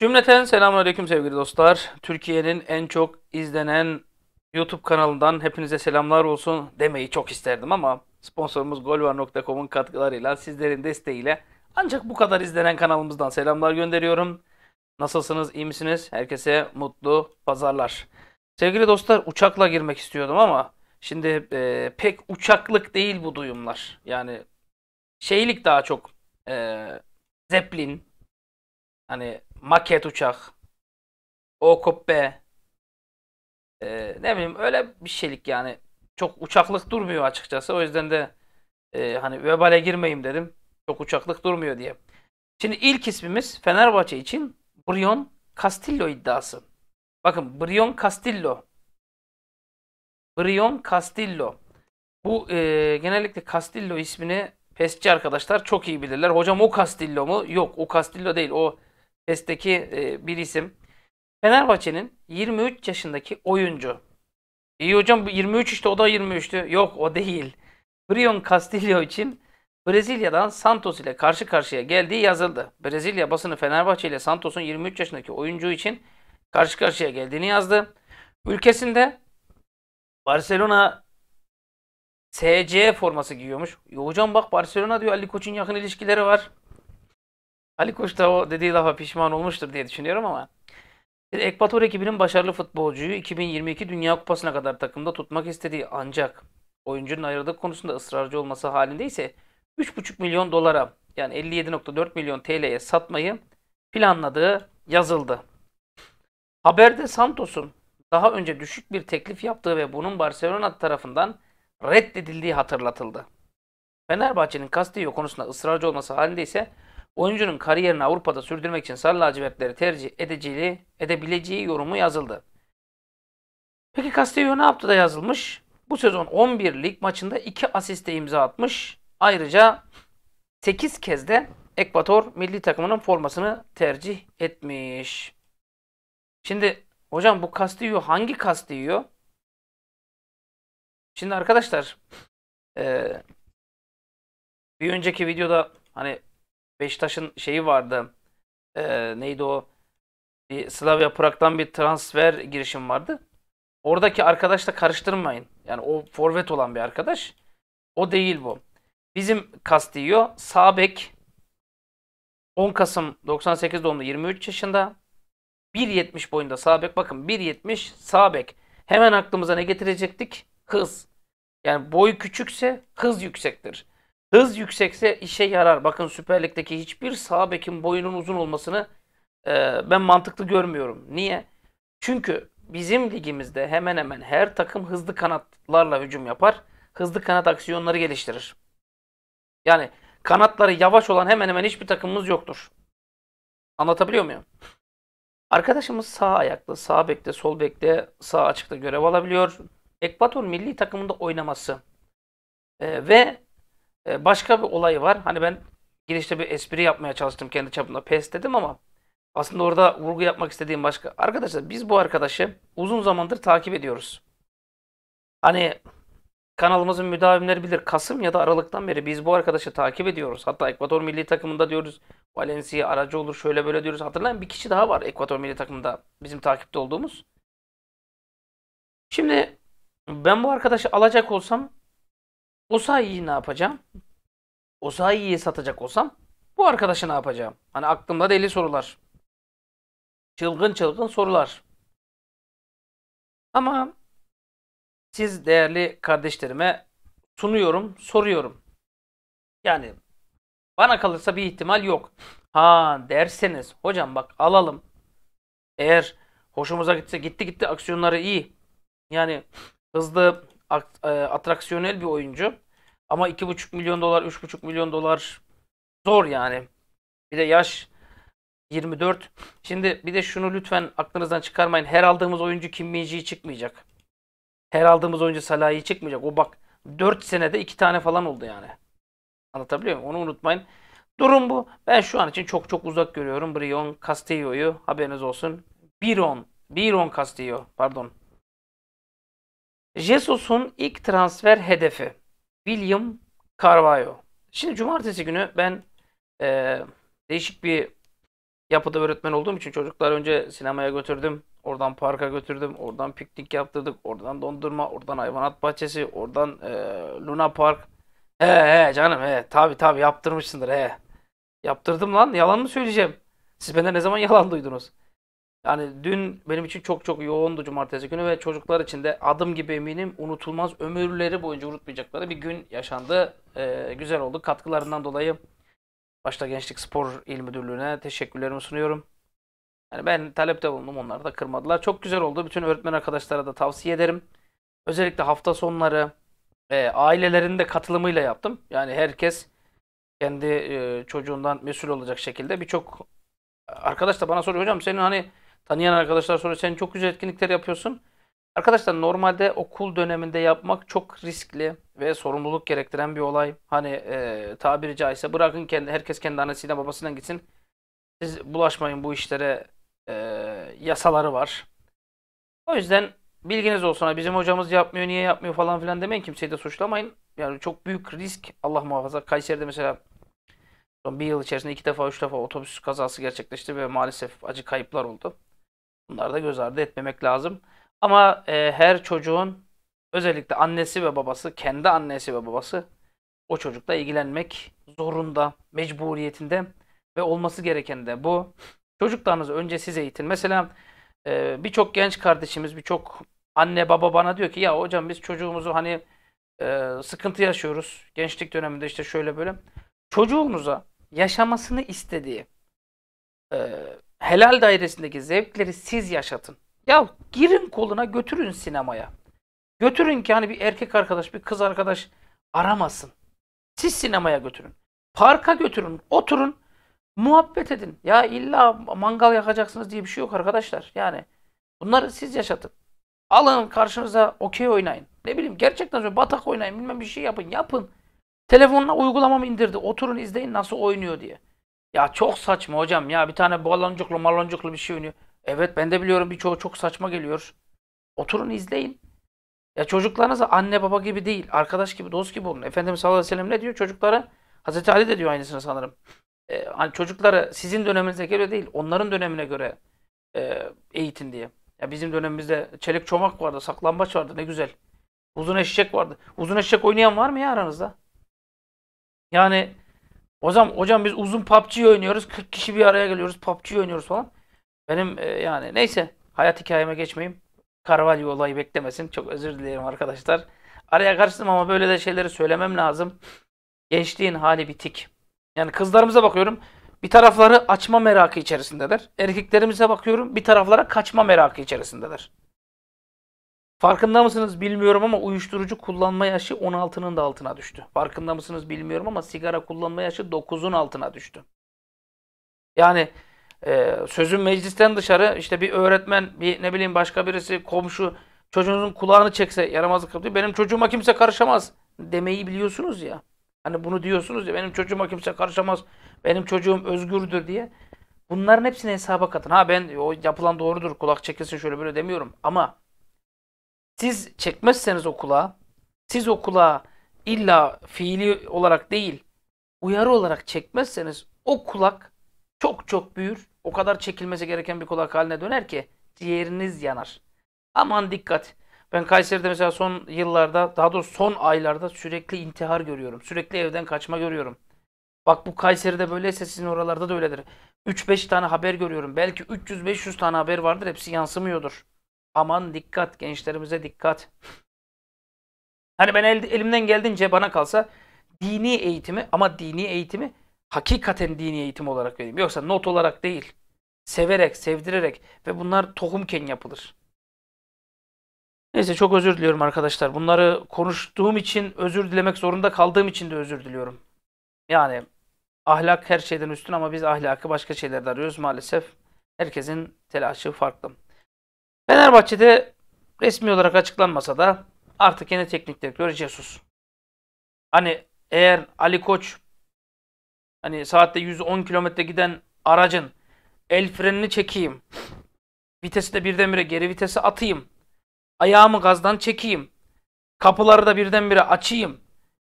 Cümleten selamünaleyküm sevgili dostlar. Türkiye'nin en çok izlenen YouTube kanalından hepinize selamlar olsun demeyi çok isterdim ama sponsorumuz golvar.com'un katkılarıyla sizlerin desteğiyle ancak bu kadar izlenen kanalımızdan selamlar gönderiyorum. Nasılsınız, iyi misiniz? Herkese mutlu pazarlar. Sevgili dostlar, uçakla girmek istiyordum ama şimdi e, pek uçaklık değil bu duyumlar. Yani şeylik daha çok e, Zeppelin, hani maket uçak, o koppe, e, ne bileyim öyle bir şeylik yani. Çok uçaklık durmuyor açıkçası. O yüzden de e, hani vebale girmeyeyim dedim. Çok uçaklık durmuyor diye. Şimdi ilk ismimiz Fenerbahçe için Brion Castillo iddiası. Bakın Brion Castillo. Brion Castillo. Bu e, genellikle Castillo ismini PES'ci arkadaşlar çok iyi bilirler. Hocam o Castillo mu? Yok o Castillo değil. O PES'teki e, bir isim. Fenerbahçe'nin 23 yaşındaki oyuncu. İyi hocam bu 23 işte o da 23'tü. Yok o değil. Brion Castillo için Brezilya'dan Santos ile karşı karşıya geldiği yazıldı. Brezilya basını Fenerbahçe ile Santos'un 23 yaşındaki oyuncu için karşı karşıya geldiğini yazdı. Ülkesinde Barcelona SC forması giyiyormuş. Yo hocam bak Barcelona diyor Ali Koç'un yakın ilişkileri var. Ali Koç da o dediği lafa pişman olmuştur diye düşünüyorum ama. Ekvator ekibinin başarılı futbolcuyu 2022 Dünya Kupası'na kadar takımda tutmak istediği ancak oyuncunun ayrılık konusunda ısrarcı olması halinde ise 3,5 milyon dolara yani 57.4 milyon TL'ye satmayı planladığı yazıldı. Haberde Santos'un daha önce düşük bir teklif yaptığı ve bunun Barcelona tarafından reddedildiği hatırlatıldı. Fenerbahçe'nin Castillo konusunda ısrarcı olması halinde ise oyuncunun kariyerini Avrupa'da sürdürmek için sarı lacivertleri tercih edeceği, edebileceği yorumu yazıldı. Peki Castillo ne yaptı da yazılmış? Bu sezon 11 lig maçında 2 asiste imza atmış. Ayrıca 8 kez de Ekvator milli takımının formasını tercih etmiş. Şimdi hocam bu Castillo hangi Castillo? Şimdi arkadaşlar e, bir önceki videoda hani Beşiktaş'ın şeyi vardı. E, neydi o? Bir Slavia Prag'dan bir transfer girişim vardı. Oradaki arkadaşla karıştırmayın. Yani o forvet olan bir arkadaş. O değil bu. Bizim Castillo Sabek, 10 Kasım 98 doğumlu 23 yaşında. 1.70 boyunda Sabek. Bakın 1.70 Sabek. Hemen aklımıza ne getirecektik? Hız. Yani boy küçükse hız yüksektir. Hız yüksekse işe yarar. Bakın Süper Lig'deki hiçbir Sabek'in boyunun uzun olmasını e, ben mantıklı görmüyorum. Niye? Çünkü bizim ligimizde hemen hemen her takım hızlı kanatlarla hücum yapar. Hızlı kanat aksiyonları geliştirir. Yani kanatları yavaş olan hemen hemen hiçbir takımımız yoktur. Anlatabiliyor muyum? Arkadaşımız sağ ayaklı, sağ bekte, sol bekte, sağ açıkta görev alabiliyor. Ekvator milli takımında oynaması ee, e, ve başka bir olay var. Hani ben girişte bir espri yapmaya çalıştım kendi çapımda. Pes dedim ama aslında orada vurgu yapmak istediğim başka. Arkadaşlar biz bu arkadaşı uzun zamandır takip ediyoruz. Hani Kanalımızın müdavimleri bilir. Kasım ya da Aralık'tan beri biz bu arkadaşı takip ediyoruz. Hatta Ekvator milli takımında diyoruz. Valencia aracı olur şöyle böyle diyoruz. Hatırlayın bir kişi daha var Ekvator milli takımında bizim takipte olduğumuz. Şimdi ben bu arkadaşı alacak olsam Osayi'yi ne yapacağım? Osayi'yi satacak olsam bu arkadaşı ne yapacağım? Hani aklımda deli sorular. Çılgın çılgın sorular. Ama siz değerli kardeşlerime sunuyorum, soruyorum. Yani bana kalırsa bir ihtimal yok. Ha derseniz hocam bak alalım. Eğer hoşumuza gitse gitti gitti aksiyonları iyi. Yani hızlı e, atraksiyonel bir oyuncu. Ama 2,5 milyon dolar, 3,5 milyon dolar zor yani. Bir de yaş 24. Şimdi bir de şunu lütfen aklınızdan çıkarmayın. Her aldığımız oyuncu Kim Minji'yi çıkmayacak. Her aldığımız oyuncu Salah'ı çıkmayacak. O bak 4 senede 2 tane falan oldu yani. Anlatabiliyor muyum? Onu unutmayın. Durum bu. Ben şu an için çok çok uzak görüyorum. Brion Castillo'yu haberiniz olsun. Biron. Biron Castillo. Pardon. Jesus'un ilk transfer hedefi. William Carvalho. Şimdi cumartesi günü ben e, değişik bir yapıda öğretmen olduğum için çocuklar önce sinemaya götürdüm. Oradan parka götürdüm. Oradan piknik yaptırdık. Oradan dondurma. Oradan hayvanat bahçesi. Oradan e, Luna Park. He he canım he. Tabi tabi yaptırmışsındır he. Yaptırdım lan. Yalan mı söyleyeceğim? Siz benden ne zaman yalan duydunuz? Yani dün benim için çok çok yoğundu cumartesi günü ve çocuklar için de adım gibi eminim unutulmaz ömürleri boyunca unutmayacakları bir gün yaşandı. Ee, güzel oldu. Katkılarından dolayı başta Gençlik Spor İl Müdürlüğü'ne teşekkürlerimi sunuyorum. Yani ben talepte bulundum onlar da kırmadılar. Çok güzel oldu. Bütün öğretmen arkadaşlara da tavsiye ederim. Özellikle hafta sonları e, ailelerin de katılımıyla yaptım. Yani herkes kendi e, çocuğundan mesul olacak şekilde birçok arkadaş da bana soruyor hocam senin hani tanıyan arkadaşlar soruyor sen çok güzel etkinlikler yapıyorsun. Arkadaşlar normalde okul döneminde yapmak çok riskli ve sorumluluk gerektiren bir olay. Hani e, tabiri caizse bırakın kendi herkes kendi annesiyle babasından gitsin. Siz bulaşmayın bu işlere e, yasaları var. O yüzden bilginiz olsun. Ha, bizim hocamız yapmıyor niye yapmıyor falan filan demeyin. Kimseyi de suçlamayın. Yani çok büyük risk Allah muhafaza. Kayseri'de mesela son bir yıl içerisinde iki defa üç defa otobüs kazası gerçekleşti ve maalesef acı kayıplar oldu. Bunları da göz ardı etmemek lazım. Ama e, her çocuğun özellikle annesi ve babası, kendi annesi ve babası o çocukla ilgilenmek zorunda, mecburiyetinde ve olması gereken de bu. Çocuklarınızı önce siz eğitin. Mesela e, birçok genç kardeşimiz, birçok anne baba bana diyor ki ya hocam biz çocuğumuzu hani e, sıkıntı yaşıyoruz. Gençlik döneminde işte şöyle böyle. çocuğumuza yaşamasını istediği e, helal dairesindeki zevkleri siz yaşatın. Ya girin koluna götürün sinemaya. Götürün ki hani bir erkek arkadaş, bir kız arkadaş aramasın. Siz sinemaya götürün. Parka götürün, oturun, muhabbet edin. Ya illa mangal yakacaksınız diye bir şey yok arkadaşlar. Yani bunları siz yaşatın. Alın karşınıza okey oynayın. Ne bileyim gerçekten böyle batak oynayın, bilmem bir şey yapın, yapın. Telefonuna uygulamamı indirdi. Oturun izleyin nasıl oynuyor diye. Ya çok saçma hocam ya bir tane baloncuklu maloncuklu bir şey oynuyor. Evet ben de biliyorum birçoğu çok saçma geliyor. Oturun izleyin. Ya çocuklarınıza anne baba gibi değil, arkadaş gibi, dost gibi olun. Efendimiz sallallahu aleyhi ve sellem ne diyor? Çocuklara, Hazreti Ali de diyor aynısını sanırım. Ee, hani çocukları sizin döneminize göre değil, onların dönemine göre e, eğitin diye. Ya bizim dönemimizde çelik çomak vardı, saklambaç vardı ne güzel. Uzun eşek vardı. Uzun eşek oynayan var mı ya aranızda? Yani hocam hocam biz uzun PUBG oynuyoruz. 40 kişi bir araya geliyoruz. PUBG oynuyoruz falan. Benim e, yani neyse hayat hikayeme geçmeyeyim. Carvalho olayı beklemesin. Çok özür dilerim arkadaşlar. Araya karıştım ama böyle de şeyleri söylemem lazım. Gençliğin hali bitik. Yani kızlarımıza bakıyorum. Bir tarafları açma merakı içerisindeler. Erkeklerimize bakıyorum. Bir taraflara kaçma merakı içerisindeler. Farkında mısınız bilmiyorum ama uyuşturucu kullanma yaşı 16'nın da altına düştü. Farkında mısınız bilmiyorum ama sigara kullanma yaşı 9'un altına düştü. Yani e, sözün meclisten dışarı işte bir öğretmen, bir ne bileyim başka birisi, komşu çocuğunuzun kulağını çekse yaramazlık yapıyor. Benim çocuğuma kimse karışamaz demeyi biliyorsunuz ya. Hani bunu diyorsunuz ya benim çocuğuma kimse karışamaz. Benim çocuğum özgürdür diye. Bunların hepsini hesaba katın. Ha ben o yapılan doğrudur kulak çekilsin şöyle böyle demiyorum. Ama siz çekmezseniz o kulağı, siz o kulağı illa fiili olarak değil uyarı olarak çekmezseniz o kulak çok çok büyür o kadar çekilmesi gereken bir kulak haline döner ki ciğeriniz yanar. Aman dikkat. Ben Kayseri'de mesela son yıllarda, daha doğrusu son aylarda sürekli intihar görüyorum. Sürekli evden kaçma görüyorum. Bak bu Kayseri'de böyleyse sizin oralarda da öyledir. 3-5 tane haber görüyorum. Belki 300-500 tane haber vardır. Hepsi yansımıyordur. Aman dikkat. Gençlerimize dikkat. Hani ben el, elimden geldiğince bana kalsa dini eğitimi ama dini eğitimi hakikaten dini eğitim olarak vereyim. Yoksa not olarak değil. Severek, sevdirerek ve bunlar tohumken yapılır. Neyse çok özür diliyorum arkadaşlar. Bunları konuştuğum için özür dilemek zorunda kaldığım için de özür diliyorum. Yani ahlak her şeyden üstün ama biz ahlakı başka şeylerde arıyoruz maalesef. Herkesin telaşı farklı. Fenerbahçe'de resmi olarak açıklanmasa da artık yeni teknik direktör Jesus. Hani eğer Ali Koç hani saatte 110 kilometre giden aracın el frenini çekeyim. Vitesi de birdenbire geri vitese atayım. Ayağımı gazdan çekeyim. Kapıları da birdenbire açayım.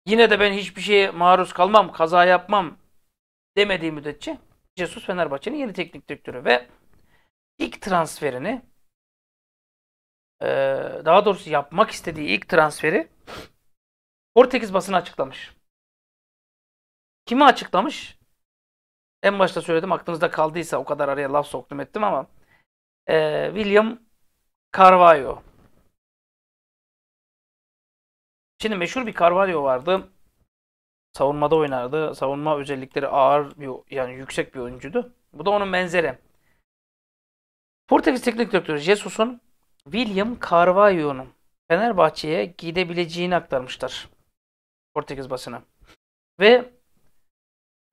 Yine de ben hiçbir şeye maruz kalmam, kaza yapmam demediği müddetçe Jesus Fenerbahçe'nin yeni teknik direktörü ve ilk transferini daha doğrusu yapmak istediği ilk transferi Portekiz basını açıklamış. Kimi açıklamış? En başta söyledim aklınızda kaldıysa o kadar araya laf soktum ettim ama e, William Carvalho. Şimdi meşhur bir Carvalho vardı. Savunmada oynardı. Savunma özellikleri ağır bir yani yüksek bir oyuncudu. Bu da onun benzeri. Portekiz teknik direktörü Jesus'un William Carvalho'nun Fenerbahçe'ye gidebileceğini aktarmışlar. Portekiz basına. Ve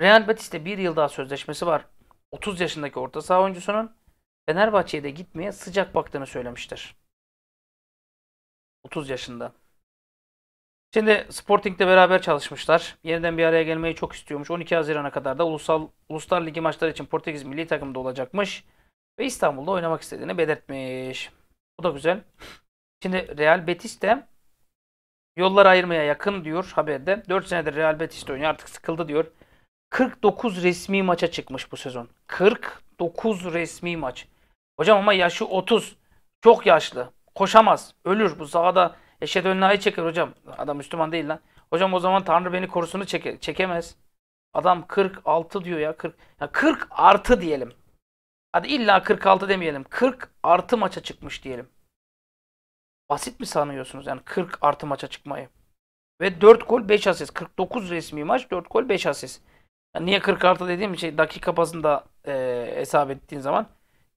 Real Betis'te bir yıl daha sözleşmesi var. 30 yaşındaki orta saha oyuncusunun Fenerbahçe'ye de gitmeye sıcak baktığını söylemiştir. 30 yaşında. Şimdi Sporting'de beraber çalışmışlar. Yeniden bir araya gelmeyi çok istiyormuş. 12 Haziran'a kadar da Ulusal Uluslar Ligi maçları için Portekiz milli takımda olacakmış. Ve İstanbul'da oynamak istediğini belirtmiş. Bu da güzel. Şimdi Real Betis de yollar ayırmaya yakın diyor haberde. 4 senedir Real Betis'te oynuyor. Artık sıkıldı diyor. 49 resmi maça çıkmış bu sezon. 49 resmi maç. Hocam ama yaşı 30. Çok yaşlı. Koşamaz. Ölür. Bu sahada eşet önlüğe çeker hocam. Adam Müslüman değil lan. Hocam o zaman Tanrı beni korusunu çeke, çekemez. Adam 46 diyor ya. 40, ya 40 artı diyelim. Hadi illa 46 demeyelim. 40 artı maça çıkmış diyelim. Basit mi sanıyorsunuz yani 40 artı maça çıkmayı? Ve 4 gol 5 asist. 49 resmi maç 4 gol 5 asist. Yani niye 46 dediğim şey dakika bazında e, hesap ettiğin zaman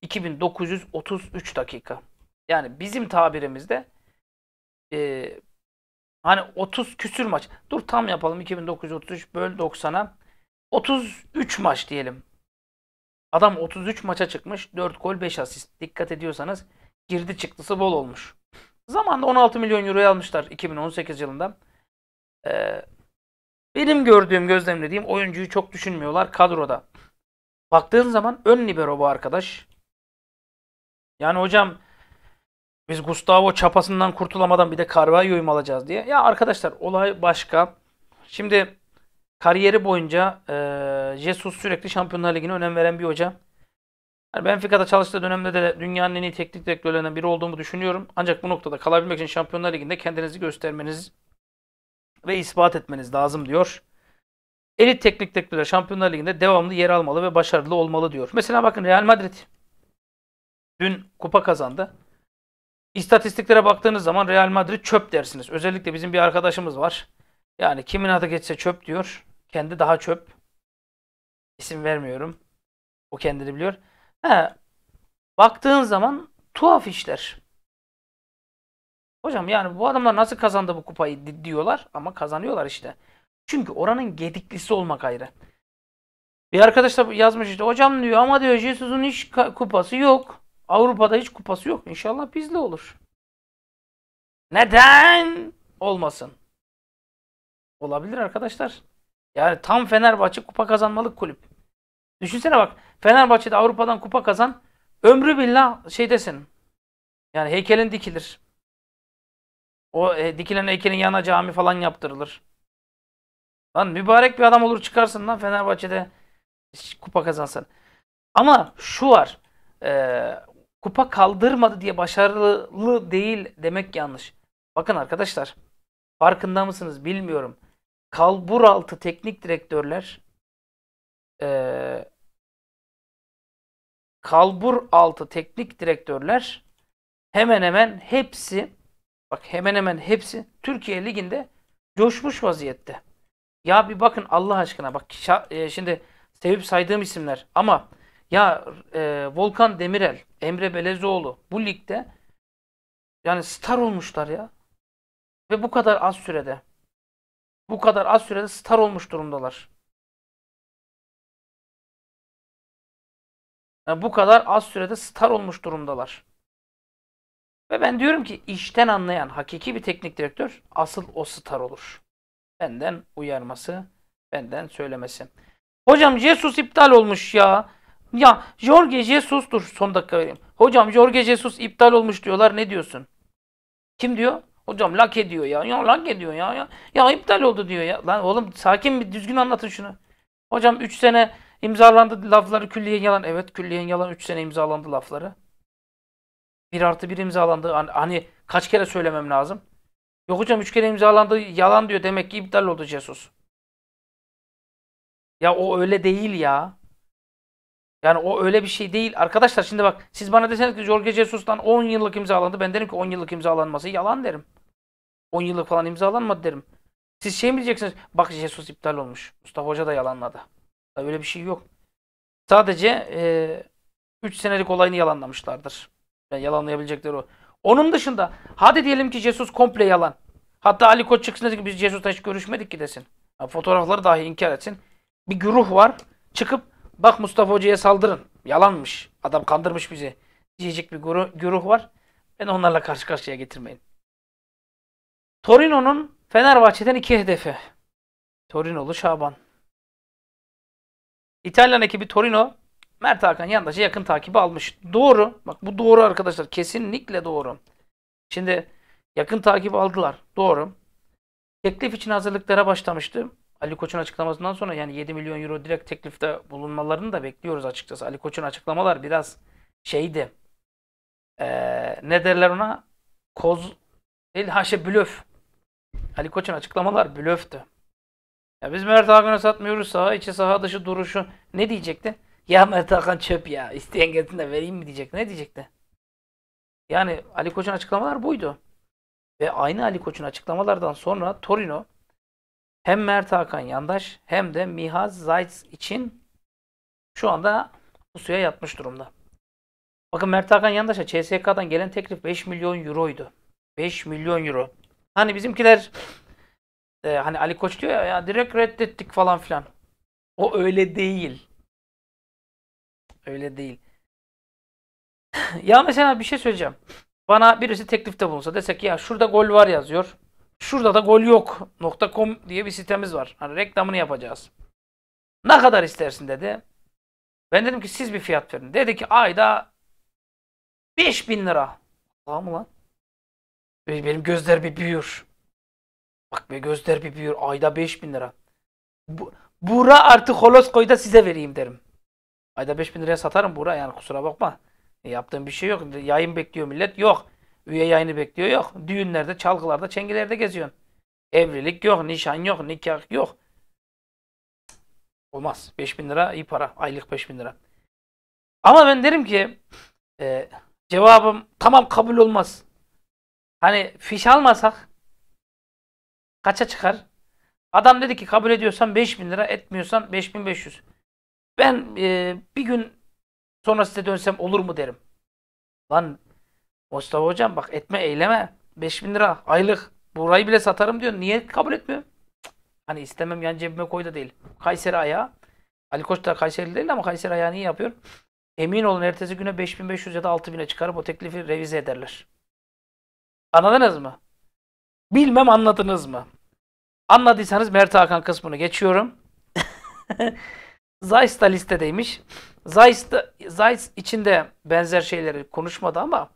2933 dakika. Yani bizim tabirimizde e, hani 30 küsür maç. Dur tam yapalım 2933 böl 90'a 33 maç diyelim. Adam 33 maça çıkmış. 4 gol 5 asist. Dikkat ediyorsanız girdi çıktısı bol olmuş. Zamanında 16 milyon euroya almışlar 2018 yılında. Ee, benim gördüğüm, gözlemlediğim oyuncuyu çok düşünmüyorlar kadroda. Baktığın zaman ön libero bu arkadaş. Yani hocam biz Gustavo çapasından kurtulamadan bir de Carvalho'yu mu alacağız diye. Ya arkadaşlar olay başka. Şimdi kariyeri boyunca e, Jesus sürekli Şampiyonlar Ligi'ne önem veren bir hoca. Yani Benfica'da çalıştığı dönemde de dünyanın en iyi teknik direktörlerinden biri olduğumu düşünüyorum. Ancak bu noktada kalabilmek için Şampiyonlar Ligi'nde kendinizi göstermeniz ve ispat etmeniz lazım diyor. Elit teknik direktörler Şampiyonlar Ligi'nde devamlı yer almalı ve başarılı olmalı diyor. Mesela bakın Real Madrid dün kupa kazandı. İstatistiklere baktığınız zaman Real Madrid çöp dersiniz. Özellikle bizim bir arkadaşımız var. Yani kimin adı geçse çöp diyor. Kendi daha çöp. İsim vermiyorum. O kendini biliyor. He, baktığın zaman tuhaf işler. Hocam yani bu adamlar nasıl kazandı bu kupayı diyorlar ama kazanıyorlar işte. Çünkü oranın gediklisi olmak ayrı. Bir arkadaş da yazmış işte hocam diyor ama diyor Jesus'un hiç kupası yok. Avrupa'da hiç kupası yok. İnşallah bizde olur. Neden olmasın? Olabilir arkadaşlar. Yani tam Fenerbahçe kupa kazanmalık kulüp. Düşünsene bak Fenerbahçe'de Avrupa'dan kupa kazan ömrü billah şey desin. Yani heykelin dikilir. O e, dikilen heykelin yanına cami falan yaptırılır. Lan mübarek bir adam olur çıkarsın lan Fenerbahçe'de kupa kazansın. Ama şu var. E, kupa kaldırmadı diye başarılı değil demek yanlış. Bakın arkadaşlar. Farkında mısınız bilmiyorum. altı teknik direktörler e, altı teknik direktörler hemen hemen hepsi Bak hemen hemen hepsi Türkiye Ligi'nde coşmuş vaziyette. Ya bir bakın Allah aşkına bak e, şimdi sevip saydığım isimler ama ya e, Volkan Demirel, Emre Belezoğlu bu ligde yani star olmuşlar ya. Ve bu kadar az sürede. Bu kadar az sürede star olmuş durumdalar. Yani bu kadar az sürede star olmuş durumdalar. Ve ben diyorum ki işten anlayan hakiki bir teknik direktör asıl o star olur. Benden uyarması, benden söylemesi. Hocam Jesus iptal olmuş ya. Ya Jorge Jesus dur son dakika vereyim. Hocam Jorge Jesus iptal olmuş diyorlar ne diyorsun? Kim diyor? Hocam lak ediyor ya. Ya lak ediyor ya. Ya, ya iptal oldu diyor ya. Lan oğlum sakin bir düzgün anlatın şunu. Hocam 3 sene imzalandı lafları külliyen yalan. Evet külliyen yalan 3 sene imzalandı lafları. 1 artı 1 imzalandı. Hani, hani kaç kere söylemem lazım? Yok hocam 3 kere imzalandı yalan diyor. Demek ki iptal oldu Jesus. Ya o öyle değil ya. Yani o öyle bir şey değil. Arkadaşlar şimdi bak siz bana deseniz ki Jorge Jesus'tan 10 yıllık imzalandı. Ben derim ki 10 yıllık imzalanması yalan derim. 10 yıllık falan imzalanmadı derim. Siz şey mi diyeceksiniz? Bak Jesus iptal olmuş. Mustafa Hoca da yalanladı. öyle bir şey yok. Sadece e, 3 senelik olayını yalanlamışlardır. Yani yalanlayabilecekleri o. Onun dışında hadi diyelim ki Jesus komple yalan. Hatta Ali Koç çıksın dedik biz Jesus'la hiç görüşmedik ki desin. Yani fotoğrafları dahi inkar etsin. Bir güruh var. Çıkıp bak Mustafa Hoca'ya saldırın. Yalanmış. Adam kandırmış bizi. Diyecek bir güruh, güruh var. Beni onlarla karşı karşıya getirmeyin. Torino'nun Fenerbahçe'den iki hedefi. Torinolu Şaban. İtalyan ekibi Torino Mert Hakan yandaşı yakın takibi almış. Doğru. Bak bu doğru arkadaşlar. Kesinlikle doğru. Şimdi yakın takip aldılar. Doğru. Teklif için hazırlıklara başlamıştı. Ali Koç'un açıklamasından sonra yani 7 milyon euro direkt teklifte bulunmalarını da bekliyoruz açıkçası. Ali Koç'un açıklamalar biraz şeydi. Ee, ne derler ona? Koz değil haşe blöf. Ali Koç'un açıklamalar blöftü. Ya biz Mert Hakan'ı satmıyoruz. Saha içi saha dışı duruşu ne diyecekti? Ya Mert Hakan çöp ya. İsteyen gelsin de vereyim mi diyecek. Ne diyecekti? Yani Ali Koç'un açıklamalar buydu. Ve aynı Ali Koç'un açıklamalardan sonra Torino hem Mert Hakan Yandaş hem de Mihaz Zayt için şu anda pusuya yatmış durumda. Bakın Mert Hakan Yandaş'a CSK'dan gelen teklif 5 milyon euroydu. 5 milyon euro. Hani bizimkiler e, hani Ali Koç diyor ya, ya direkt reddettik falan filan. O öyle değil. Öyle değil. ya mesela bir şey söyleyeceğim. Bana birisi teklifte bulunsa desek ya şurada gol var yazıyor. Şurada da gol yok. .com diye bir sitemiz var. Hani reklamını yapacağız. Ne kadar istersin dedi. Ben dedim ki siz bir fiyat verin. Dedi ki ayda 5000 lira. Tamam lan. Benim gözler bir büyür. Bak be gözler bir büyür. Ayda 5000 lira. Bu, Bura artı Holoskoy'da size vereyim derim. Ayda 5000 liraya satarım bura yani kusura bakma. E, yaptığım bir şey yok. Yayın bekliyor millet. Yok. Üye yayını bekliyor. Yok. Düğünlerde, çalgılarda, çengilerde geziyorsun. Evlilik yok, nişan yok, nikah yok. Olmaz. 5000 lira iyi para. Aylık 5000 lira. Ama ben derim ki e, cevabım tamam kabul olmaz. Hani fiş almasak kaça çıkar? Adam dedi ki kabul ediyorsan 5000 lira etmiyorsan 5500. Ben e, bir gün sonra size dönsem olur mu derim. Lan Mustafa hocam bak etme eyleme. 5000 lira aylık. Burayı bile satarım diyor. Niye kabul etmiyor? Hani istemem yan cebime koy da değil. Kayseri ayağı. Ali Koç da Kayseri değil ama Kayseri ayağı niye yapıyor? Emin olun ertesi güne 5500 ya da 6000'e çıkarıp o teklifi revize ederler. Anladınız mı? Bilmem anladınız mı? Anladıysanız Mert Hakan kısmını geçiyorum. Zeiss da listedeymiş. Zeiss, da, Zeiss içinde benzer şeyleri konuşmadı ama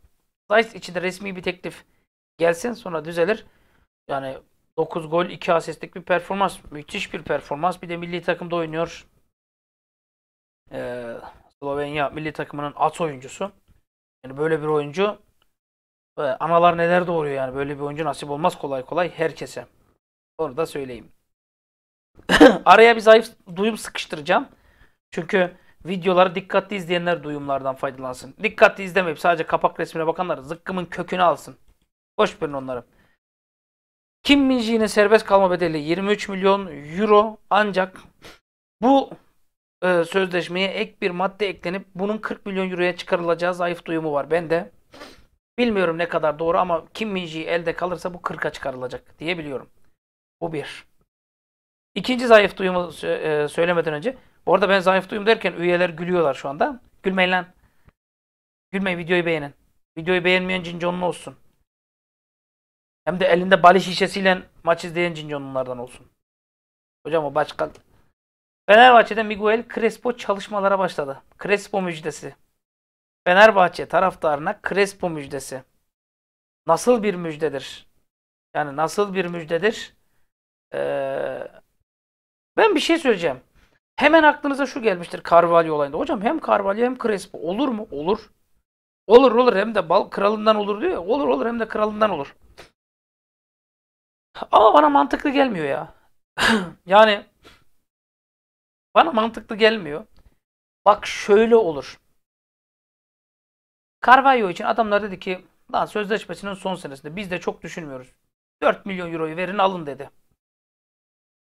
Zeiss içinde resmi bir teklif gelsin sonra düzelir. Yani 9 gol 2 asistlik bir performans. Müthiş bir performans. Bir de milli takımda oynuyor. Ee, Slovenya milli takımının at oyuncusu. Yani böyle bir oyuncu e, analar neler doğuruyor yani. Böyle bir oyuncu nasip olmaz kolay kolay herkese. Onu da söyleyeyim. Araya bir zayıf duyum sıkıştıracağım. Çünkü videoları dikkatli izleyenler duyumlardan faydalansın. Dikkatli izlemeyip sadece kapak resmine bakanlar zıkkımın kökünü alsın. Boş verin onları. Kim Minji'nin serbest kalma bedeli 23 milyon euro ancak bu e, sözleşmeye ek bir madde eklenip bunun 40 milyon euroya çıkarılacağı zayıf duyumu var. Ben de bilmiyorum ne kadar doğru ama Kim Minji elde kalırsa bu 40'a çıkarılacak diyebiliyorum. Bu bir. İkinci zayıf duyumu e, söylemeden önce. Bu arada ben zayıf duyum derken üyeler gülüyorlar şu anda. Gülmeyin lan. Gülmeyin videoyu beğenin. Videoyu beğenmeyen cinconlu olsun. Hem de elinde bali şişesiyle maç izleyen cinconlulardan olsun. Hocam o başka. Fenerbahçe'de Miguel Crespo çalışmalara başladı. Crespo müjdesi. Fenerbahçe taraftarına Crespo müjdesi. Nasıl bir müjdedir? Yani nasıl bir müjdedir? Ee, ben bir şey söyleyeceğim. Hemen aklınıza şu gelmiştir Carvalho olayında. Hocam hem Carvalho hem Crespo olur mu? Olur. Olur olur hem de bal kralından olur diyor ya. Olur olur hem de kralından olur. Ama bana mantıklı gelmiyor ya. yani bana mantıklı gelmiyor. Bak şöyle olur. Carvalho için adamlar dedi ki lan sözleşmesinin son senesinde biz de çok düşünmüyoruz. 4 milyon euroyu verin alın dedi.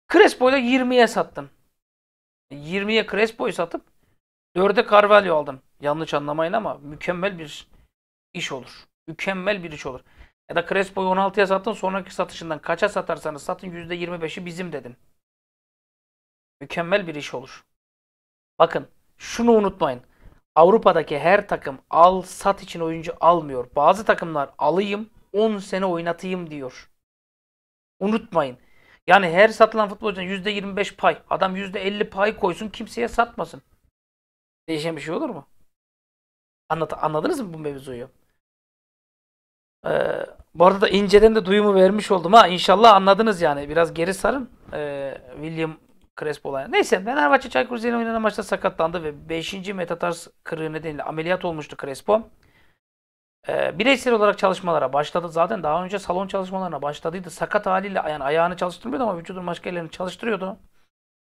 Crespo'yu 20'ye sattım. 20'ye Crespo'yu satıp 4'e Carvalho aldım. Yanlış anlamayın ama mükemmel bir iş olur. Mükemmel bir iş olur. Ya da Crespo'yu 16'ya sattın sonraki satışından kaça satarsanız satın %25'i bizim dedim. Mükemmel bir iş olur. Bakın şunu unutmayın. Avrupa'daki her takım al sat için oyuncu almıyor. Bazı takımlar alayım 10 sene oynatayım diyor. Unutmayın. Yani her satılan futbolcunun %25 pay. Adam %50 pay koysun kimseye satmasın. Değişen bir şey olur mu? Anlat anladınız mı bu mevzuyu? Ee, bu arada da inceden de duyumu vermiş oldum ha. İnşallah anladınız yani. Biraz geri sarın. Ee, William Crespo olayı. Neyse Fenerbahçe Çaykur Rize'yle oynanan maçta sakatlandı ve 5. metatars kırığı nedeniyle ameliyat olmuştu Crespo. E, bireysel olarak çalışmalara başladı. Zaten daha önce salon çalışmalarına başladıydı. Sakat haliyle yani ayağını çalıştırmıyordu ama vücudun başka yerlerini çalıştırıyordu.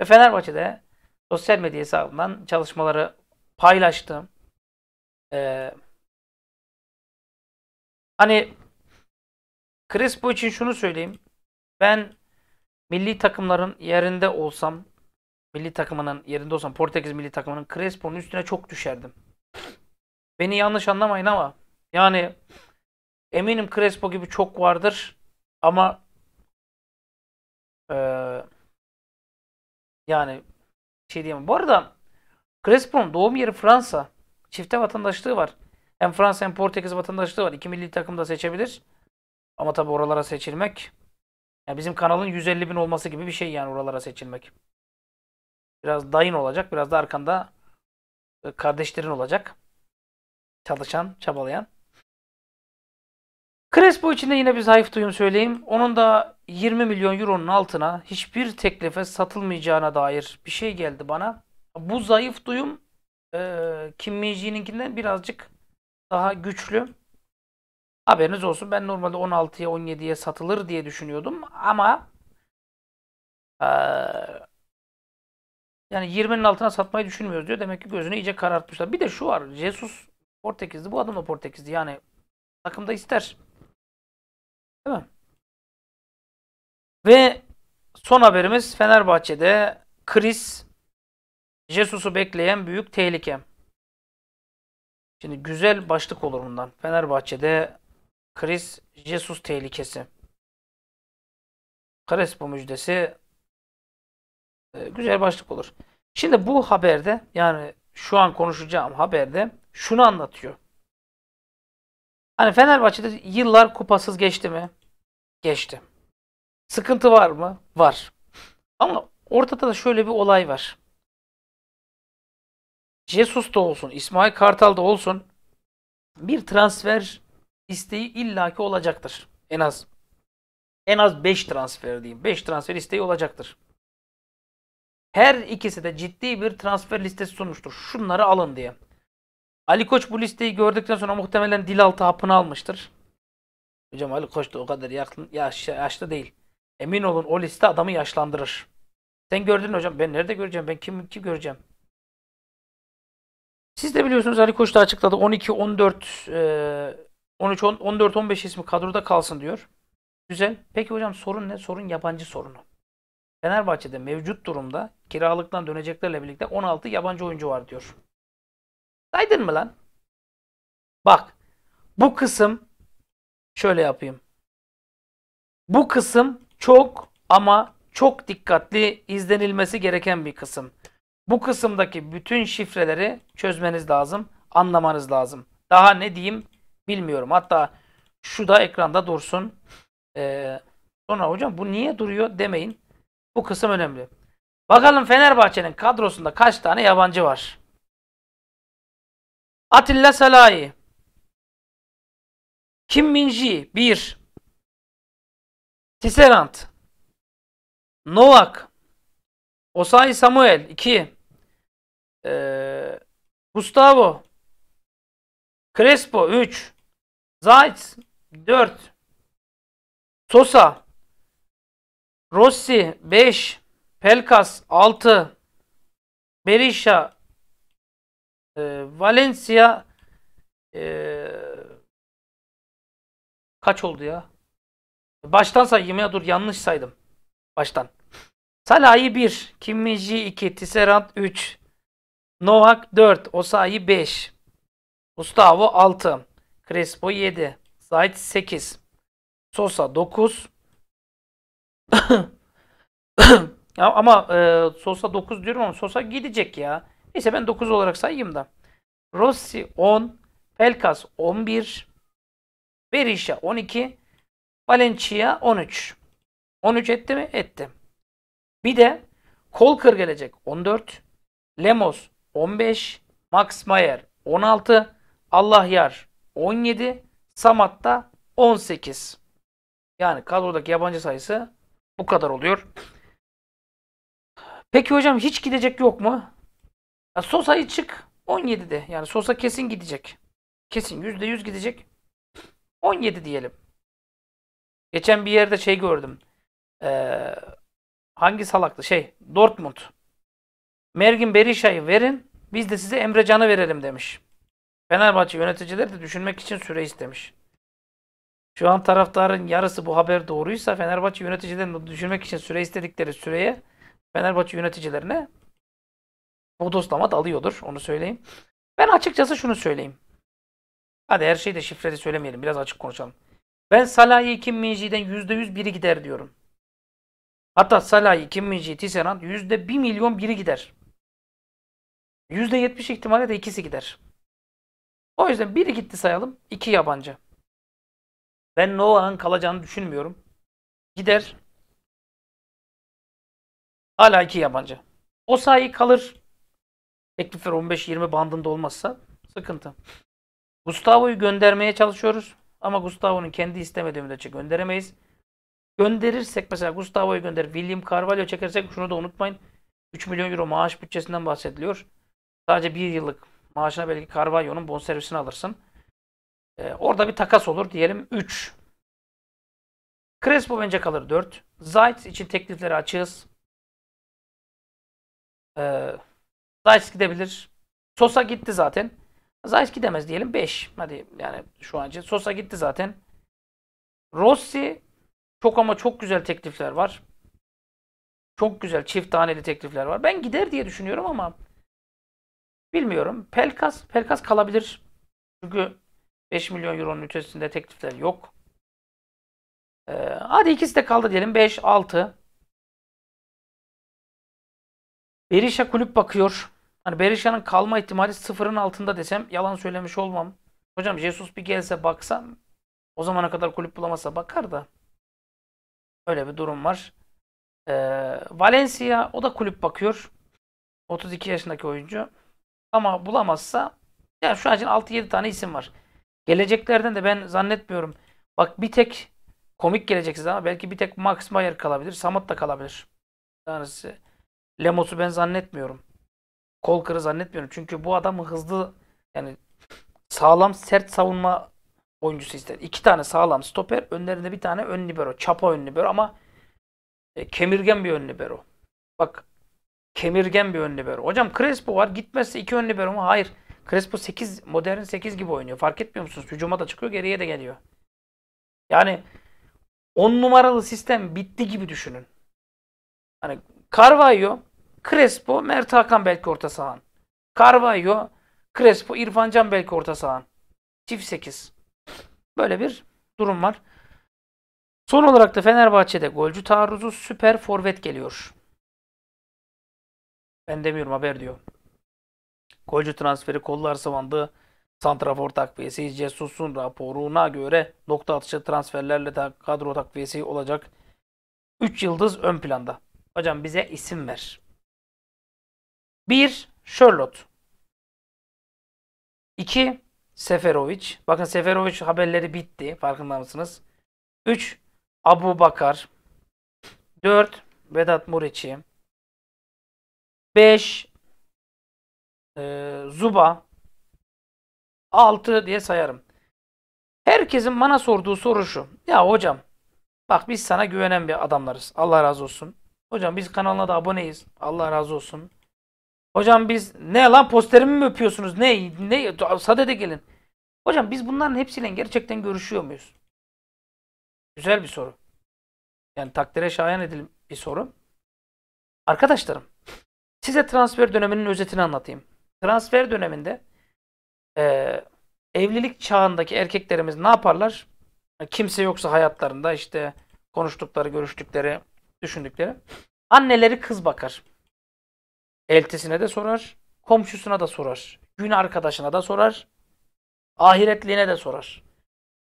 Ve Fenerbahçe'de sosyal medya hesabından çalışmaları paylaştım. Ee, hani Crespo için şunu söyleyeyim. Ben milli takımların yerinde olsam, milli takımının yerinde olsam, Portekiz milli takımının Crespo'nun üstüne çok düşerdim. Beni yanlış anlamayın ama yani eminim Crespo gibi çok vardır ama e, yani şey diyeyim. Bu arada Crespo'nun doğum yeri Fransa. Çifte vatandaşlığı var. Hem Fransa hem Portekiz vatandaşlığı var. İki milli takım da seçebilir. Ama tabi oralara seçilmek yani bizim kanalın 150 bin olması gibi bir şey yani oralara seçilmek. Biraz dayın olacak. Biraz da arkanda e, kardeşlerin olacak. Çalışan, çabalayan. Crespo için de yine bir zayıf duyum söyleyeyim. Onun da 20 milyon euronun altına hiçbir teklife satılmayacağına dair bir şey geldi bana. Bu zayıf duyum e, Kim Minji'ninkinden birazcık daha güçlü. Haberiniz olsun ben normalde 16'ya 17'ye satılır diye düşünüyordum ama e, yani 20'nin altına satmayı düşünmüyoruz diyor. Demek ki gözünü iyice karartmışlar. Bir de şu var. Jesus Portekizli. Bu adam da Portekizli. Yani takımda ister. Değil mi? Ve son haberimiz Fenerbahçe'de kriz Jesus'u bekleyen büyük tehlike. Şimdi güzel başlık olur bundan. Fenerbahçe'de kriz Jesus tehlikesi. Crespo müjdesi e, güzel başlık olur. Şimdi bu haberde yani şu an konuşacağım haberde şunu anlatıyor. Hani Fenerbahçe'de yıllar kupasız geçti mi? geçti. Sıkıntı var mı? Var. Ama ortada da şöyle bir olay var. Jesus da olsun, İsmail Kartal da olsun bir transfer isteği illaki olacaktır. En az en az 5 transfer diyeyim. 5 transfer isteği olacaktır. Her ikisi de ciddi bir transfer listesi sunmuştur. Şunları alın diye. Ali Koç bu listeyi gördükten sonra muhtemelen Dilaltı hapını almıştır. Hocam Ali Koç da o kadar yaşlı, değil. Emin olun o liste adamı yaşlandırır. Sen gördün hocam. Ben nerede göreceğim? Ben kim kim göreceğim? Siz de biliyorsunuz Ali Koç da açıkladı. 12, 14, 13, 14, 15 ismi kadroda kalsın diyor. Güzel. Peki hocam sorun ne? Sorun yabancı sorunu. Fenerbahçe'de mevcut durumda kiralıktan döneceklerle birlikte 16 yabancı oyuncu var diyor. Saydın mı lan? Bak bu kısım Şöyle yapayım. Bu kısım çok ama çok dikkatli izlenilmesi gereken bir kısım. Bu kısımdaki bütün şifreleri çözmeniz lazım, anlamanız lazım. Daha ne diyeyim bilmiyorum. Hatta şu da ekranda dursun. Ee, sonra hocam bu niye duruyor demeyin. Bu kısım önemli. Bakalım Fenerbahçe'nin kadrosunda kaç tane yabancı var? Atilla Salahi kim Minji 1. Tisserand, Novak. Osay Samuel 2. Ee, Gustavo. Crespo 3. Zayt 4. Sosa. Rossi 5. Pelkas 6. Berisha. E, Valencia. E, Kaç oldu ya? Baştan sayayım ya dur yanlış saydım. Baştan. Salah'ı 1, Kimmici 2, Tisserand 3, Novak 4, Osayi 5, Gustavo 6, Crespo 7, Zayt 8, Sosa 9. ama e, Sosa 9 diyorum ama Sosa gidecek ya. Neyse ben 9 olarak sayayım da. Rossi 10, Pelkas 11, Berisha 12. Valencia 13. 13 etti mi? Etti. Bir de Kolkır gelecek 14. Lemos 15. Max Mayer 16. Allahyar 17. Samat da 18. Yani kadrodaki yabancı sayısı bu kadar oluyor. Peki hocam hiç gidecek yok mu? Ya Sosa'yı çık 17'de. Yani Sosa kesin gidecek. Kesin %100 gidecek. 17 diyelim. Geçen bir yerde şey gördüm. Ee, hangi salaktı? Şey Dortmund. Mergin Berisha'yı verin. Biz de size Emre Can'ı verelim demiş. Fenerbahçe yöneticileri de düşünmek için süre istemiş. Şu an taraftarın yarısı bu haber doğruysa Fenerbahçe yöneticilerinin düşünmek için süre istedikleri süreye Fenerbahçe yöneticilerine bu dostlamat alıyordur. Onu söyleyeyim. Ben açıkçası şunu söyleyeyim. Hadi her şeyi de şifreli söylemeyelim. Biraz açık konuşalım. Ben Salahi Kim Minci'den %100 biri gider diyorum. Hatta Salahi Kim Minci Tisserand %1 milyon biri gider. %70 ihtimalle de ikisi gider. O yüzden biri gitti sayalım. iki yabancı. Ben Noah'ın kalacağını düşünmüyorum. Gider. Hala iki yabancı. O sayı kalır. Teklifler 15-20 bandında olmazsa sıkıntı. Gustavo'yu göndermeye çalışıyoruz. Ama Gustavo'nun kendi istemediği müddetçe gönderemeyiz. Gönderirsek mesela Gustavo'yu gönder, William Carvalho çekersek şunu da unutmayın. 3 milyon euro maaş bütçesinden bahsediliyor. Sadece bir yıllık maaşına belki Carvalho'nun bonservisini alırsın. Ee, orada bir takas olur diyelim 3. Crespo bence kalır 4. Zayt için teklifleri açığız. Ee, Zayt gidebilir. Sosa gitti zaten. Zayt gidemez diyelim 5. Hadi yani şu an için. Sosa gitti zaten. Rossi çok ama çok güzel teklifler var. Çok güzel çift taneli teklifler var. Ben gider diye düşünüyorum ama bilmiyorum. Pelkas, Pelkas kalabilir. Çünkü 5 milyon euronun ötesinde teklifler yok. Ee, hadi ikisi de kaldı diyelim. 5, 6. Berisha kulüp bakıyor. Hani Berisha'nın kalma ihtimali sıfırın altında desem yalan söylemiş olmam. Hocam Jesus bir gelse baksam o zamana kadar kulüp bulamasa bakar da. Öyle bir durum var. Ee, Valencia o da kulüp bakıyor. 32 yaşındaki oyuncu. Ama bulamazsa yani şu an için 6-7 tane isim var. Geleceklerden de ben zannetmiyorum. Bak bir tek komik gelecek ama belki bir tek Max Mayer kalabilir. Samat da kalabilir. Yani Lemos'u ben zannetmiyorum kol kırı zannetmiyorum. Çünkü bu adamı hızlı yani sağlam sert savunma oyuncusu ister. İki tane sağlam stoper. Önlerinde bir tane ön libero. Çapa ön libero ama e, kemirgen bir ön libero. Bak kemirgen bir ön libero. Hocam Crespo var. Gitmezse iki ön libero mu? Hayır. Crespo 8, modern 8 gibi oynuyor. Fark etmiyor musunuz? Hücuma da çıkıyor, geriye de geliyor. Yani 10 numaralı sistem bitti gibi düşünün. Hani Carvalho Crespo, Mert Hakan belki orta sahan. Carvalho, Crespo, İrfan Can belki orta sahan. Çift 8. Böyle bir durum var. Son olarak da Fenerbahçe'de golcü taarruzu süper forvet geliyor. Ben demiyorum haber diyor. Golcü transferi kollar savandı. Santrafor takviyesi Jesus'un raporuna göre nokta atışı transferlerle de kadro takviyesi olacak. 3 yıldız ön planda. Hocam bize isim ver. 1. Sherlock, 2. Seferovic. Bakın Seferovic haberleri bitti. Farkında mısınız? 3. Abu Bakar 4. Vedat Muriçi 5. E, Zuba 6 diye sayarım. Herkesin bana sorduğu soru şu. Ya hocam bak biz sana güvenen bir adamlarız. Allah razı olsun. Hocam biz kanalına da aboneyiz. Allah razı olsun. Hocam biz ne lan posterimi mi öpüyorsunuz? Ne ne sadede gelin. Hocam biz bunların hepsiyle gerçekten görüşüyor muyuz? Güzel bir soru. Yani takdire şayan edelim bir soru. Arkadaşlarım, size transfer döneminin özetini anlatayım. Transfer döneminde e, evlilik çağındaki erkeklerimiz ne yaparlar? Kimse yoksa hayatlarında işte konuştukları, görüştükleri, düşündükleri. Anneleri kız bakar. Eltisine de sorar, komşusuna da sorar, gün arkadaşına da sorar, ahiretliğine de sorar.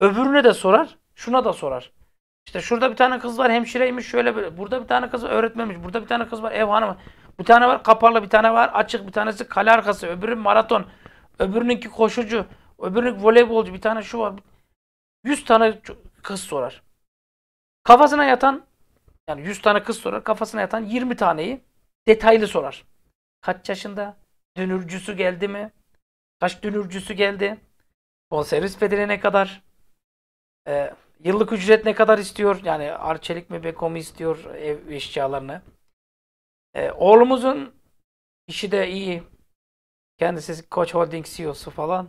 Öbürüne de sorar, şuna da sorar. İşte şurada bir tane kız var hemşireymiş şöyle böyle. Burada bir tane kız öğretmemiş, Burada bir tane kız var ev hanımı. Bir tane var kaparlı bir tane var açık bir tanesi kale arkası. Öbürü maraton. Öbürününki koşucu. Öbürünün voleybolcu bir tane şu var. yüz tane kız sorar. Kafasına yatan yani yüz tane kız sorar. Kafasına yatan yirmi taneyi detaylı sorar. Kaç yaşında? Dünürcüsü geldi mi? Kaç dünürcüsü geldi? Bonservis bedeli ne kadar? Ee, yıllık ücret ne kadar istiyor? Yani Arçelik mi Beko Bekom'u istiyor ev eşyalarını. Ee, oğlumuzun işi de iyi. Kendisi Koç Holding CEO'su falan.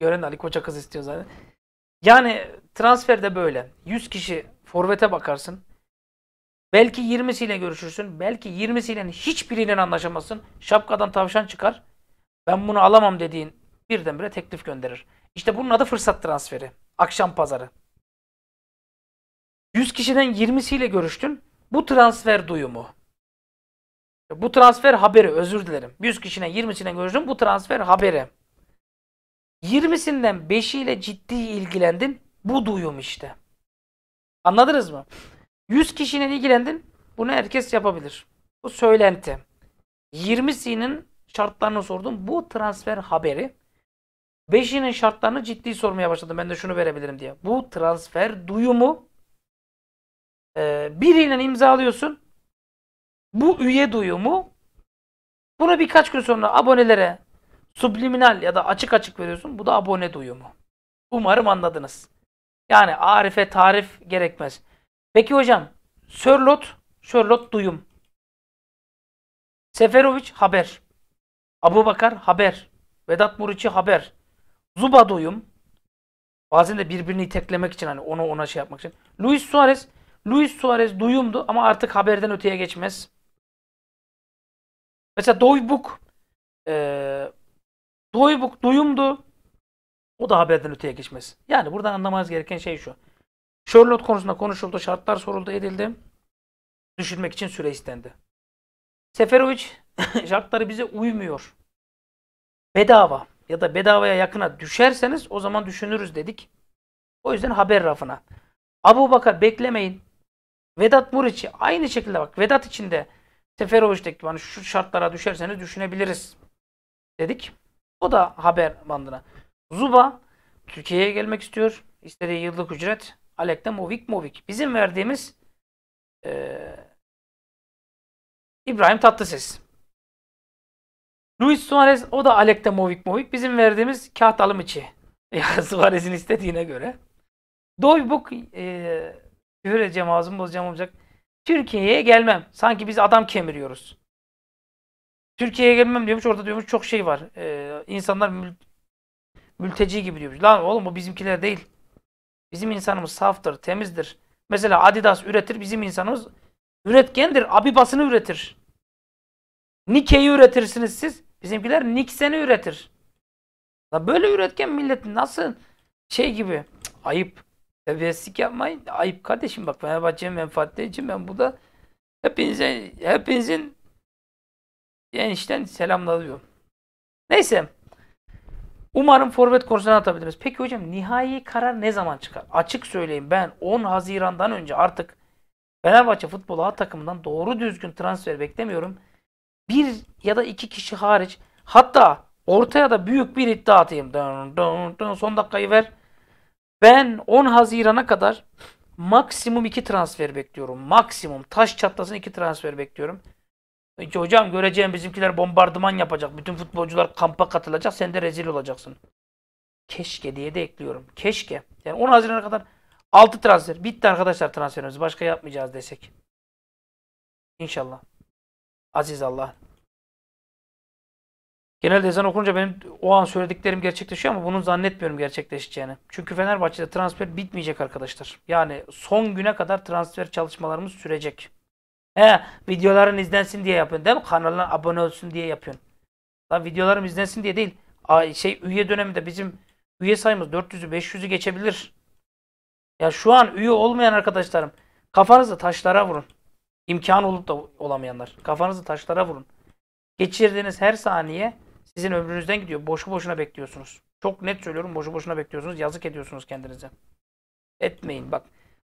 Gören Ali Koç'a kız istiyor zaten. Yani transferde böyle. 100 kişi forvete bakarsın. Belki 20'siyle görüşürsün. Belki 20'siyle hiçbiriyle anlaşamazsın. Şapkadan tavşan çıkar. Ben bunu alamam dediğin birdenbire teklif gönderir. İşte bunun adı fırsat transferi. Akşam pazarı. 100 kişiden 20'siyle görüştün. Bu transfer duyumu. Bu transfer haberi özür dilerim. 100 kişiden 20'sinden görüştün. Bu transfer haberi. 20'sinden 5'iyle ciddi ilgilendin. Bu duyum işte. Anladınız mı? 100 kişinin ilgilendin. Bunu herkes yapabilir. Bu söylenti. 20'sinin şartlarını sordum. Bu transfer haberi 5'inin şartlarını ciddi sormaya başladım. Ben de şunu verebilirim diye. Bu transfer duyumu e, biriyle imzalıyorsun. Bu üye duyumu bunu birkaç gün sonra abonelere subliminal ya da açık açık veriyorsun. Bu da abone duyumu. Umarım anladınız. Yani Arif'e tarif gerekmez. Peki hocam, Sörlot, Sörlot duyum. Seferovic haber. Abu Bakar haber. Vedat Muriç'i haber. Zuba duyum. Bazen de birbirini iteklemek için hani onu ona şey yapmak için. Luis Suarez, Luis Suarez duyumdu ama artık haberden öteye geçmez. Mesela Doybuk ee, Doybuk duyumdu. O da haberden öteye geçmez. Yani buradan anlamanız gereken şey şu. Sherlock konusunda konuşuldu, şartlar soruldu, edildi. Düşünmek için süre istendi. Seferovic şartları bize uymuyor. Bedava ya da bedavaya yakına düşerseniz o zaman düşünürüz dedik. O yüzden haber rafına. Abu Bakar beklemeyin. Vedat Burici aynı şekilde bak Vedat için de dedi hani şu şartlara düşerseniz düşünebiliriz dedik. O da haber bandına. Zuba Türkiye'ye gelmek istiyor. İstediği yıllık ücret Alek'te Movik Movik. Bizim verdiğimiz e, İbrahim Tatlıses. Luis Suarez o da Alek'te Movik Movik. Bizim verdiğimiz kağıt alım içi. Ya Suarez'in istediğine göre. Doybuk e, küfür edeceğim ağzımı bozacağım olacak. Türkiye'ye gelmem. Sanki biz adam kemiriyoruz. Türkiye'ye gelmem diyormuş. Orada diyormuş çok şey var. E, insanlar mül mülteci gibi diyormuş. Lan oğlum o bizimkiler değil. Bizim insanımız saftır, temizdir. Mesela Adidas üretir, bizim insanımız üretkendir. Abibasını üretir. Nike'yi üretirsiniz siz. Bizimkiler Nixen'i üretir. La böyle üretken millet nasıl şey gibi cık, ayıp. Tebessik yapmayın. Ayıp kardeşim bak Fenerbahçe'nin menfaatleri için ben bu da hepinize hepinizin enişten selamlıyorum. Neyse. Umarım forvet konusuna atabiliriz. Peki hocam nihai karar ne zaman çıkar? Açık söyleyeyim ben 10 Haziran'dan önce artık Fenerbahçe futbol A takımından doğru düzgün transfer beklemiyorum. Bir ya da iki kişi hariç hatta ortaya da büyük bir iddia atayım. Dın dın dın son dakikayı ver. Ben 10 Haziran'a kadar maksimum iki transfer bekliyorum. Maksimum taş çatlasın iki transfer bekliyorum. Peki hocam göreceğim bizimkiler bombardıman yapacak. Bütün futbolcular kampa katılacak. Sen de rezil olacaksın. Keşke diye de ekliyorum. Keşke. Yani 10 Haziran'a kadar 6 transfer. Bitti arkadaşlar transferimiz. Başka yapmayacağız desek. İnşallah. Aziz Allah. Genelde ezan okununca benim o an söylediklerim gerçekleşiyor ama bunu zannetmiyorum gerçekleşeceğini. Çünkü Fenerbahçe'de transfer bitmeyecek arkadaşlar. Yani son güne kadar transfer çalışmalarımız sürecek. He, videoların izlensin diye yapıyorsun değil mi? Kanalına abone olsun diye yapıyorsun. Lan videolarım izlensin diye değil. Ay, şey üye döneminde bizim üye sayımız 400'ü 500'ü geçebilir. Ya şu an üye olmayan arkadaşlarım kafanızı taşlara vurun. İmkan olup da olamayanlar. Kafanızı taşlara vurun. Geçirdiğiniz her saniye sizin ömrünüzden gidiyor. Boşu boşuna bekliyorsunuz. Çok net söylüyorum boşu boşuna bekliyorsunuz. Yazık ediyorsunuz kendinize. Etmeyin bak.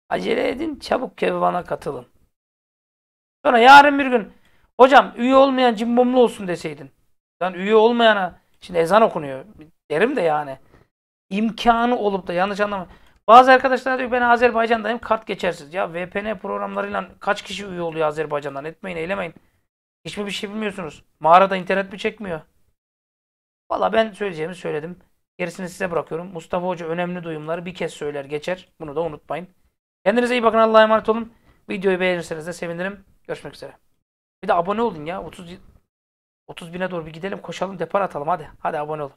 Acele edin çabuk kevvana katılın. Sonra yarın bir gün hocam üye olmayan cimbomlu olsun deseydin. Ben üye olmayana şimdi ezan okunuyor derim de yani. imkanı olup da yanlış anlama. Bazı arkadaşlar diyor ben Azerbaycan'dayım kart geçersiz. Ya VPN programlarıyla kaç kişi üye oluyor Azerbaycan'dan? Etmeyin eylemeyin. Hiçbir bir şey bilmiyorsunuz. Mağarada internet mi çekmiyor? Valla ben söyleyeceğimi söyledim. Gerisini size bırakıyorum. Mustafa Hoca önemli duyumları bir kez söyler geçer. Bunu da unutmayın. Kendinize iyi bakın. Allah'a emanet olun. Videoyu beğenirseniz de sevinirim. Görüşmek üzere. Bir de abone olun ya. 30 30 bine doğru bir gidelim. Koşalım depar atalım hadi. Hadi abone olun.